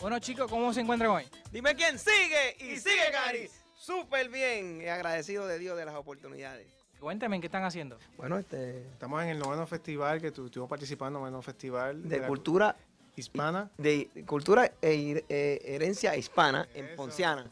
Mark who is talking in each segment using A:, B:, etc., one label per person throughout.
A: Bueno, chicos, ¿cómo se encuentran hoy? Dime quién sigue y, sigue, Gary. Súper bien y agradecido de Dios de las oportunidades. Cuéntame, ¿qué están haciendo? Bueno, este, estamos en el noveno festival que estuvo participando, noveno festival. De, cultura hispana. De cultura e, herencia hispana en Ponciana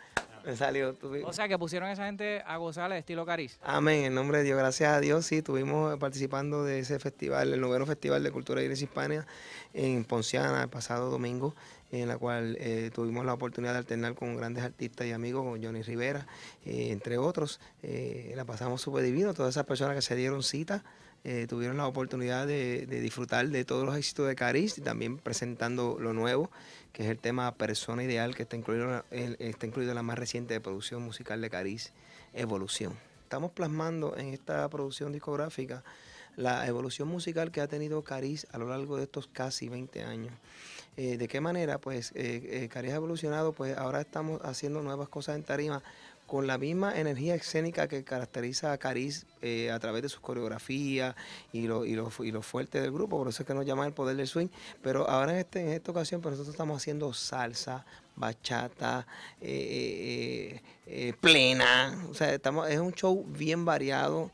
A: salió. O sea, que pusieron a esa gente a gozar de estilo Cariz. Amén, en nombre de Dios, gracias a Dios, sí, estuvimos participando de ese festival, el noveno Festival de Cultura Iglesia Hispania en Ponciana el pasado domingo, en la cual eh, tuvimos la oportunidad de alternar con grandes artistas y amigos, con Johnny Rivera, eh, entre otros. Eh, la pasamos súper divino, todas esas personas que se dieron cita eh, tuvieron la oportunidad de, disfrutar de todos los éxitos de Cariz... y también presentando lo nuevo, que es el tema Persona Ideal, que está incluido, en, está incluido la más reciente producción musical de Cariz... Evolución. Estamos plasmando en esta producción discográfica la evolución musical que ha tenido Cariz... a lo largo de estos casi 20 años. Eh, ¿De qué manera? Pues eh, ...Cariz ha evolucionado, pues ahora estamos haciendo nuevas cosas en tarima con la misma energía escénica que caracteriza a Cariz... Eh, a través de sus coreografías y lo, fuerte del grupo, por eso es que nos llaman el poder del swing. Pero ahora en, este, esta ocasión, pues, nosotros estamos haciendo salsa, bachata, eh, eh, plena, o sea, estamos, es un show bien variado,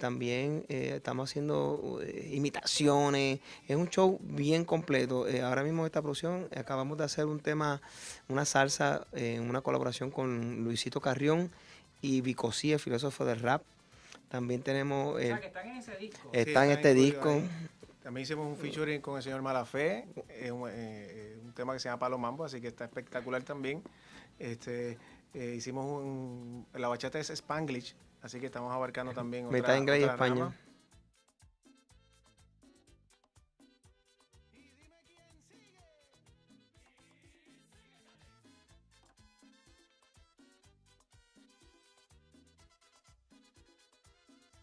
A: también estamos haciendo imitaciones, es un show bien completo. ahora mismo en esta producción acabamos de hacer un tema, una salsa en una colaboración con Luisito Carrión y Vicosí, filósofo del rap, también tenemos... que están en ese disco. Está en este disco. También hicimos un featuring con el señor Malafe, eh, eh, un, tema que se llama Palo Mambo, así que está espectacular también. Este, eh, hicimos un, la bachata es Spanglish, así que estamos abarcando también otra, en inglés y España.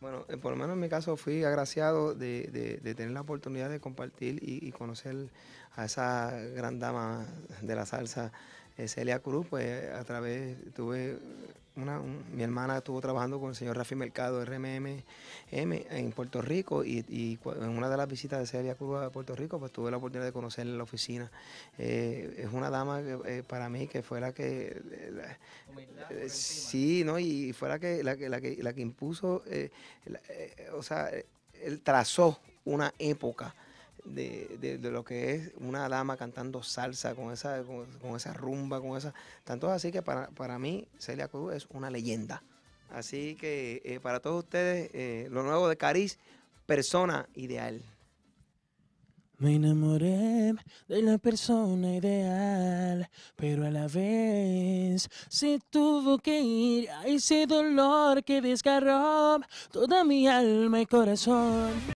A: Bueno, eh, por lo menos en mi caso fui agraciado de, tener la oportunidad de compartir y, conocer a esa gran dama de la salsa Celia Cruz, pues a través, tuve una, mi hermana estuvo trabajando con el señor Rafi Mercado, RMM, en Puerto Rico, y, en una de las visitas de Celia Cruz a Puerto Rico, pues tuve la oportunidad de conocerla en la oficina. Eh, es una dama eh, para mí que fue la que... Eh, sí, ¿no? Y fue la que, la, que, la que impuso, o sea, él trazó una época de, de, lo que es una dama cantando salsa, con esa, con, esa rumba, con esa. Tanto así que para, para mí Celia Cruz es una leyenda. Así que eh, para todos ustedes, eh, lo nuevo de Cariz, persona ideal. Me enamoré de la persona ideal, pero a la vez se tuvo que ir a ese dolor que desgarró toda mi alma y corazón.